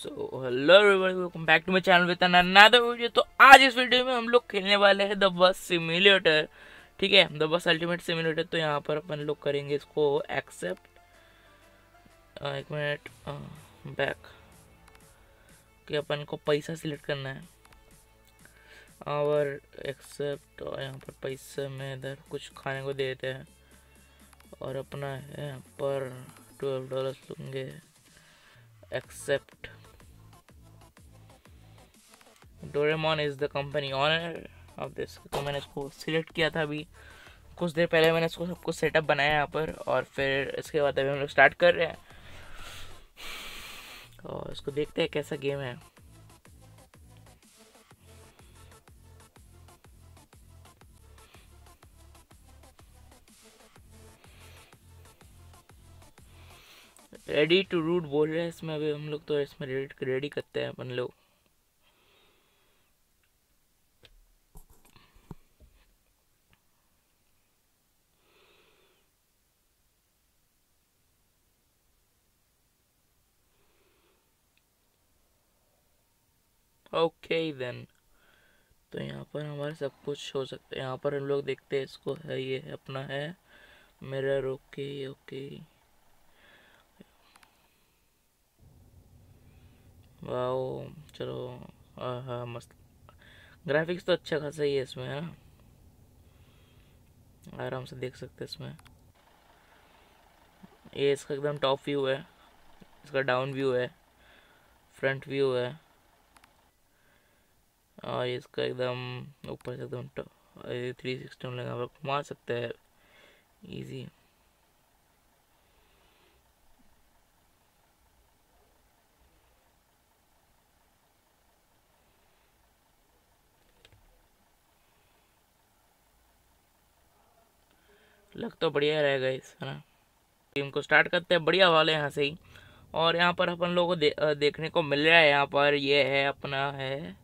so hello everyone welcome back to my channel with another video तो आज इस video में हम लोग खेलने वाले हैं द बस सिम्युलेटर ठीक है द बस अल्टीमेट सिम्युलेटर तो यहां पर अपन लोग करेंगे इसको एक्सेप्ट एक मिनट बैक कि अपन को पैसा सिलेक्ट करना है और एक्सेप्ट और यहाँ पर पैसे में इधर कुछ खाने को देते हैं और अपना यहाँ पर ट्वेल्व डॉलर्स लूँगे accept Doraemon is the company honour of this तो मैंने इसको सिलेक्ट किया था अभी कुछ देर पहले मैंने इसको सब कुछ सेटअप बनाया यहाँ पर और फिर इसके बाद अभी हम लोग स्टार्ट कर रहे हैं और इसको देखते हैं कैसा गेम है रेडी टू रूट बोल रहे हैं इसमें अभी हम लोग तो इसमें रेडी रेडी करते हैं अपन लोग ओके देन तो यहाँ पर हमारा सब कुछ हो सकता है यहाँ पर हम लोग देखते हैं इसको है ये अपना है मेरा ओके ओके वाओ चलो हाँ मस्त ग्राफिक्स तो अच्छा खासा ही है इसमें है ना आराम से देख सकते हैं इसमें ये इसका एकदम टॉप व्यू है इसका डाउन व्यू है फ्रंट व्यू है और इसका एकदम ऊपर से एकदम थ्री सिक्सटी लगा लोग घुमा सकते हैं इजी लग तो बढ़िया रहेगा इस है ना टीम को स्टार्ट करते हैं बढ़िया वाले यहाँ से ही और यहाँ पर अपन लोगों को दे, देखने को मिल रहा है यहाँ पर ये यह है अपना है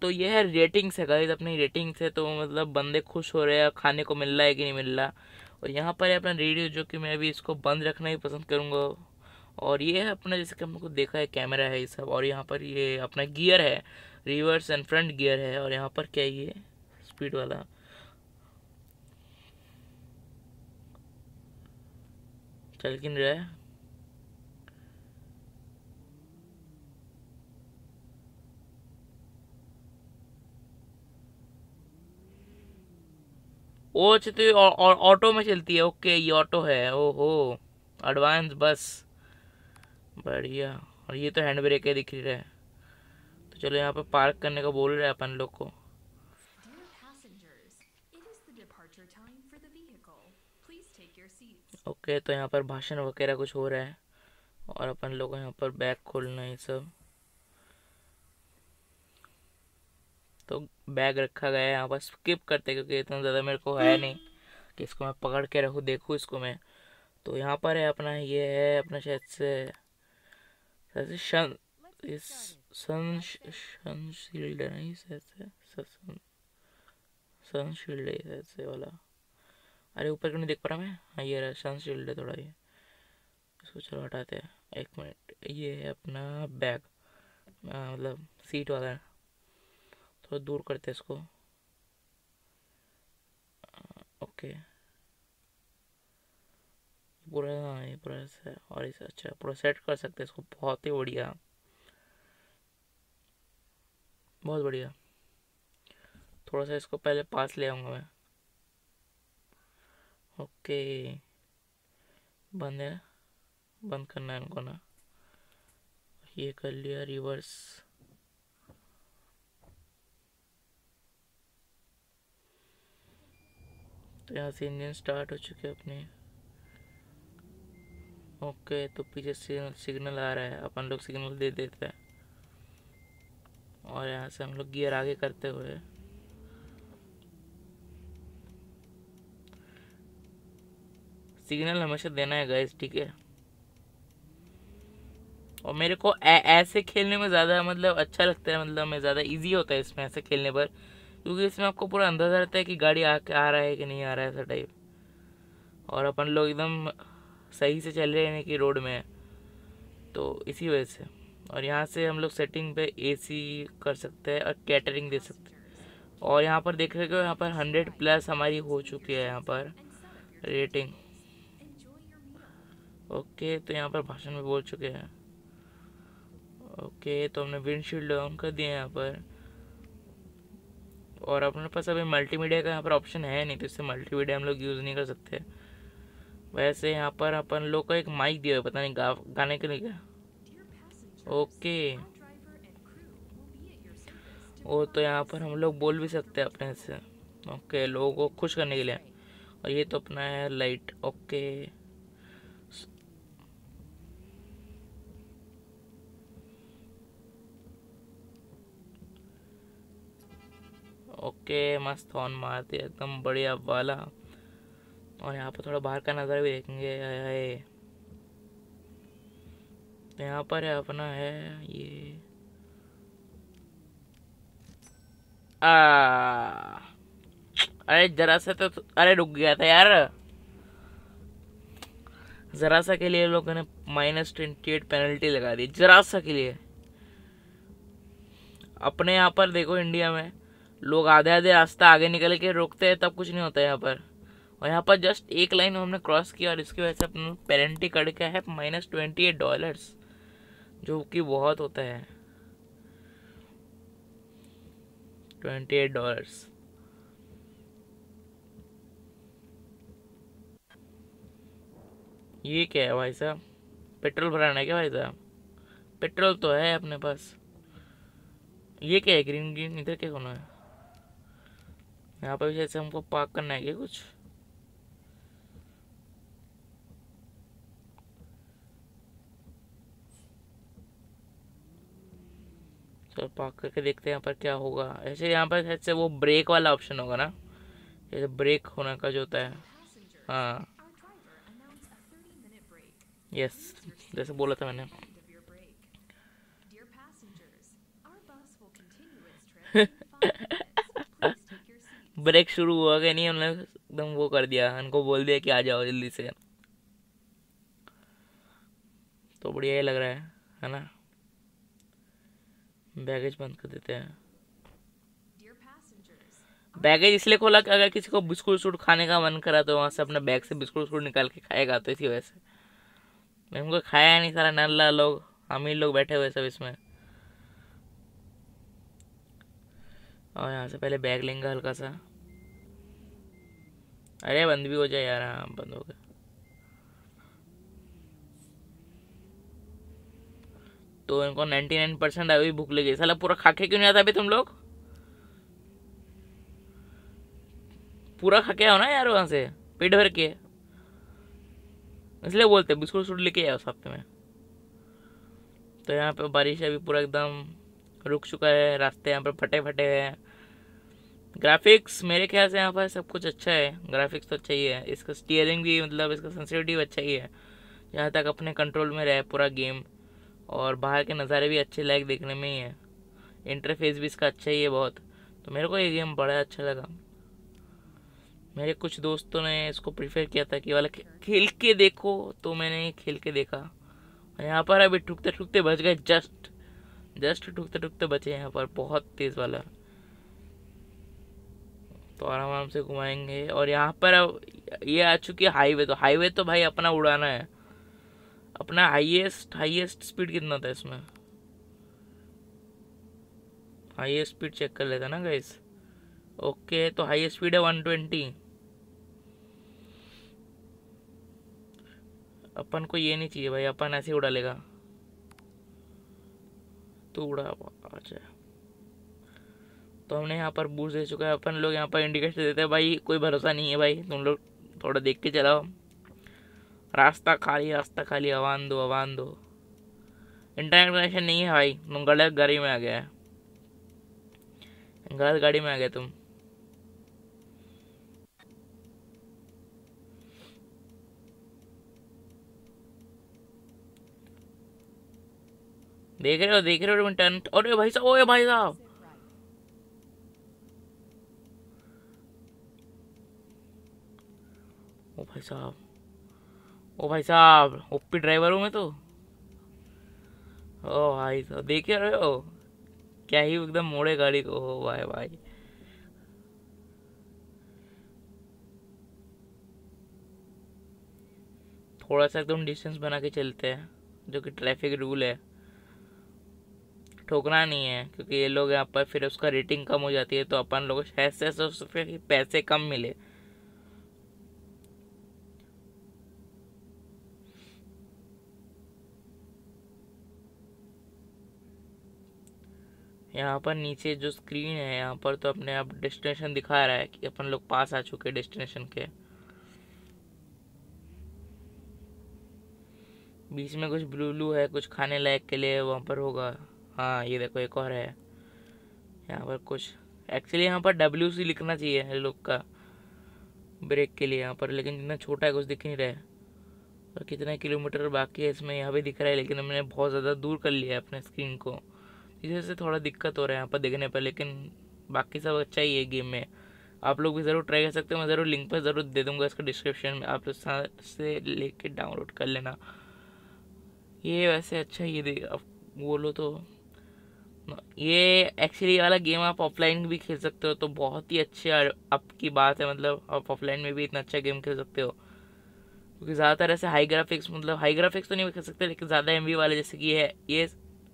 तो ये है रेटिंग से गाइज अपनी रेटिंग से तो मतलब बंदे खुश हो रहे हैं खाने को मिल रहा है कि नहीं मिल रहा और यहाँ पर है अपना रेडियो जो कि मैं अभी इसको बंद रखना ही पसंद करूँगा और ये है अपना जैसे कि हमको देखा है कैमरा है ये सब और यहाँ पर ये अपना गियर है रिवर्स एंड फ्रंट गियर है और यहाँ पर क्या ये स्पीड वाला चल किन रहा है ओ अच्छा, तो ऑटो में चलती है ओके ये ऑटो है ओहो एडवांस बस बढ़िया और ये तो हैंड ब्रेक है दिख रही है तो चलो यहाँ पे पार्क करने का बोल रहे हैं अपन लोग को ओके तो यहाँ पर भाषण वगैरह कुछ हो रहा है और अपन लोग यहाँ पर बैग खोलना है सब तो बैग रखा गया है यहाँ पर स्किप करते क्योंकि इतना ज़्यादा मेरे को है नहीं कि इसको मैं पकड़ के रखूँ देखूँ इसको मैं तो यहाँ पर है अपना ये है अपना शायद से शायद शन इस सन सन शील्ड है नहीं शायद से सन शील्ड है शायद से वाला अरे ऊपर क्यों नहीं देख पा रहा मैं हाँ ये सनशील्ड सन शील्ड है थोड़ा ये इसको चलो हटाते हैं एक मिनट ये है अपना बैग मतलब सीट वाला है थोड़ा दूर करते हैं इसको ओके पूरा हाँ ये पूरा और इसे अच्छा पूरा सेट कर सकते हैं इसको बहुत ही बढ़िया बहुत बढ़िया थोड़ा सा इसको पहले पास ले आऊँगा मैं ओके बंद है बंद करना है इनको ना ये कर लिया रिवर्स तो यहाँ से इंजन स्टार्ट हो चुके अपने ओके तो पीछे सिग्नल आ रहा है अपन लोग सिग्नल दे देते हैं और यहाँ से हम लोग गियर आगे करते हुए सिग्नल हमेशा देना है गैस ठीक है और मेरे को ऐसे खेलने में ज़्यादा मतलब अच्छा लगता है मतलब मैं ज़्यादा इजी होता है इसमें ऐसे खेलने पर क्योंकि इसमें आपको पूरा अंदाज़ा रहता है कि गाड़ी आ आ रहा है कि नहीं आ रहा है ऐसा टाइप और अपन लोग एकदम सही से चल रहे हैं कि रोड में तो इसी वजह से और यहाँ से हम लोग सेटिंग पे एसी कर सकते हैं और कैटरिंग दे सकते हैं और यहाँ पर देख रहे हो यहाँ पर हंड्रेड प्लस हमारी हो चुकी है यहाँ पर रेटिंग ओके तो यहाँ पर भाषण में बोल चुके हैं ओके तो हमने विंडशील्ड ऑन कर दिया यहाँ पर और अपने पास अभी मल्टीमीडिया का यहाँ पर ऑप्शन है नहीं तो इससे मल्टीमीडिया हम लोग यूज़ नहीं कर सकते वैसे यहाँ पर अपन लोग को एक माइक दिया है पता नहीं गा, गाने के लिए क्या ओके ओ तो यहाँ पर हम लोग बोल भी सकते हैं अपने से ओके लोगों को खुश करने के लिए और ये तो अपना है लाइट ओके ओके मस्त हॉर्न मारते एकदम बढ़िया वाला और यहाँ पर थोड़ा बाहर का नज़र भी देखेंगे आए तो यहाँ पर है अपना है ये आ अरे जरा सा तो अरे रुक गया था यार जरा सा के लिए लोगों ने माइनस ट्वेंटी एट पेनल्टी लगा दी जरा सा के लिए अपने यहाँ पर देखो इंडिया में लोग आधे आधे रास्ता आगे निकल के रोकते हैं तब कुछ नहीं होता है यहाँ पर और यहाँ पर जस्ट एक लाइन हमने क्रॉस किया और इसकी वजह से अपने पेरेंटी कट गया है माइनस ट्वेंटी एट डॉलर जो कि बहुत होता है ट्वेंटी एट डॉलर्स ये क्या है भाई साहब पेट्रोल भराना है क्या भाई साहब पेट्रोल तो है अपने पास ये क्या है ग्रीन ग्रीन इधर क्या होना है यहाँ पर जैसे हमको पार्क करना है कुछ चलो पार्क करके देखते हैं यहाँ पर क्या होगा ऐसे यहाँ पर शायद से वो ब्रेक वाला ऑप्शन होगा ना जैसे ब्रेक होने का जो होता है हाँ यस जैसे बोला था मैंने ब्रेक शुरू हुआ कि नहीं उन्होंने एकदम वो कर दिया उनको बोल दिया कि आ जाओ जल्दी से तो बढ़िया ही लग रहा है है ना बैगेज बंद कर देते हैं बैगेज इसलिए खोला कि अगर किसी को बिस्कुट सूट खाने का मन करा तो वहाँ से अपने बैग से बिस्कुट सूट निकाल के खाएगा तो इसी वजह से मैं उनको खाया है नहीं सारा नल्ला लोग अमीर लोग बैठे हुए सब इसमें और यहाँ से पहले बैग लेंगे हल्का सा अरे बंद भी हो जाए यार हाँ बंद हो गया तो इनको नाइन्टी नाइन परसेंट अभी भूख लगी साला पूरा खाके क्यों नहीं आता अभी तुम लोग पूरा खाके आओ ना यार वहां से पेट भर के इसलिए बोलते बिस्कुट सूट लेके आओ साथ में तो यहाँ पे बारिश अभी पूरा एकदम रुक चुका है रास्ते यहाँ पर फटे फटे हैं ग्राफिक्स मेरे ख्याल से यहाँ पर सब कुछ अच्छा है ग्राफिक्स तो अच्छा ही है इसका स्टीयरिंग भी मतलब इसका सेंसिटिव अच्छा ही है जहाँ तक अपने कंट्रोल में रहे पूरा गेम और बाहर के नज़ारे भी अच्छे लायक देखने में ही है इंटरफेस भी इसका अच्छा ही है बहुत तो मेरे को ये गेम बड़ा अच्छा लगा मेरे कुछ दोस्तों ने इसको प्रीफर किया था कि वाला खेल के देखो तो मैंने खेल के देखा और यहाँ पर अभी ठुकते ठुकते बच गए जस्ट जस्ट ठुकते ठुकते बचे यहाँ पर बहुत तेज़ वाला तो आराम आराम से घुमाएंगे और यहाँ पर अब ये आ चुकी है हाईवे तो हाईवे तो भाई अपना उड़ाना है अपना हाईएस्ट हाईएस्ट स्पीड कितना था इसमें हाईएस्ट स्पीड चेक कर लेता ना गाइस ओके तो हाईएस्ट स्पीड है वन ट्वेंटी अपन को ये नहीं चाहिए भाई अपन ऐसे उड़ा लेगा तो उड़ा अच्छा तो हमने यहाँ पर बूस्ट दे चुका है अपन लोग यहाँ पर इंडिकेशन देते हैं भाई कोई भरोसा नहीं है भाई तुम लोग थोड़ा देख के चलाओ रास्ता खाली रास्ता खाली आवान दो आवान दो इंटरनेट कनेक्शन नहीं है भाई तुम गलत गाड़ी में आ गया है गलत गाड़ी में आ गया तुम देख रहे हो देख रहे हो टर्न अरे भाई साहब ओए भाई साहब ओ भाई साहब ओ भाई साहब ओपी ड्राइवर हूँ मैं तो ओ भाई साहब देखे रहे हो क्या ही एकदम मोड़े गाड़ी को हो भाई भाई थोड़ा सा एकदम डिस्टेंस बना के चलते हैं जो कि ट्रैफिक रूल है ठोकना नहीं है क्योंकि ये लोग यहाँ पर फिर उसका रेटिंग कम हो जाती है तो अपन लोग शायद से पैसे कम मिले यहाँ पर नीचे जो स्क्रीन है यहाँ पर तो अपने आप डेस्टिनेशन दिखा रहा है कि अपन लोग पास आ चुके डेस्टिनेशन के बीच में कुछ ब्लू ब्लू है कुछ खाने लायक के लिए वहाँ पर होगा हाँ ये देखो एक और है यहाँ पर कुछ एक्चुअली यहाँ पर डब्ल्यू सी लिखना चाहिए लोग का ब्रेक के लिए यहाँ पर लेकिन इतना छोटा है कुछ दिख नहीं रहा है और कितना किलोमीटर बाकी है इसमें यहाँ भी दिख रहा है लेकिन हमने बहुत ज़्यादा दूर कर लिया है अपने स्क्रीन को इसी से थोड़ा दिक्कत हो रहा है यहाँ पर देखने पर लेकिन बाकी सब अच्छा ही है गेम में आप लोग भी ज़रूर ट्राई कर सकते हो मैं ज़रूर लिंक पर ज़रूर दे दूँगा इसका डिस्क्रिप्शन में आप लोग से लेके डाउनलोड कर लेना ये वैसे अच्छा ये बोलो तो ये एक्चुअली वाला गेम आप ऑफलाइन भी खेल सकते हो तो बहुत ही अच्छी आपकी बात है मतलब आप ऑफलाइन में भी इतना अच्छा गेम खेल सकते हो क्योंकि ज़्यादातर ऐसे हाई ग्राफिक्स मतलब हाई ग्राफिक्स तो नहीं खेल सकते लेकिन ज़्यादा एम वाले जैसे कि है ये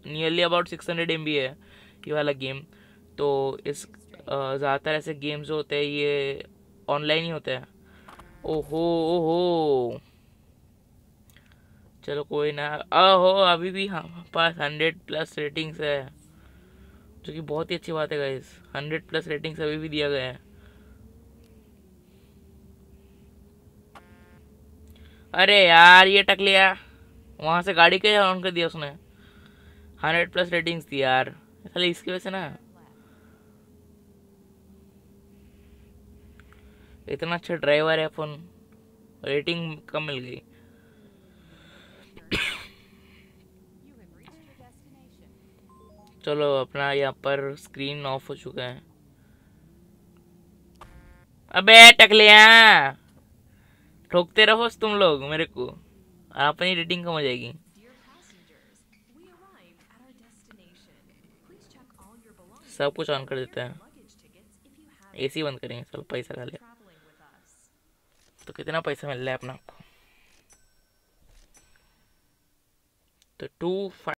nearly about six hundred M B है ये वाला गेम तो इस ज़्यादातर ऐसे गेम्स होते हैं ये ऑनलाइन ही होते हैं ओहो ओहो चलो कोई ना आहो अभी भी हमारे पास हंड्रेड प्लस रेटिंग्स है जो कि बहुत ही अच्छी बात है गाइस हंड्रेड प्लस रेटिंग्स अभी भी दिया गया है अरे यार ये टक लिया वहाँ से गाड़ी के ऑन कर दिया उसने हंड्रेड प्लस रेटिंग्स थी यार खाली इसकी वजह से ना इतना अच्छा ड्राइवर है फोन रेटिंग कम मिल गई चलो अपना यहाँ पर स्क्रीन ऑफ हो चुका है अबे टकलिया ठोकते रहो तुम लोग मेरे को अपनी रेटिंग कम हो जाएगी सब कुछ ऑन कर देते हैं एसी बंद करेंगे चलो पैसा खा लिया तो कितना पैसा मिल रहा है अपना आपको तो टू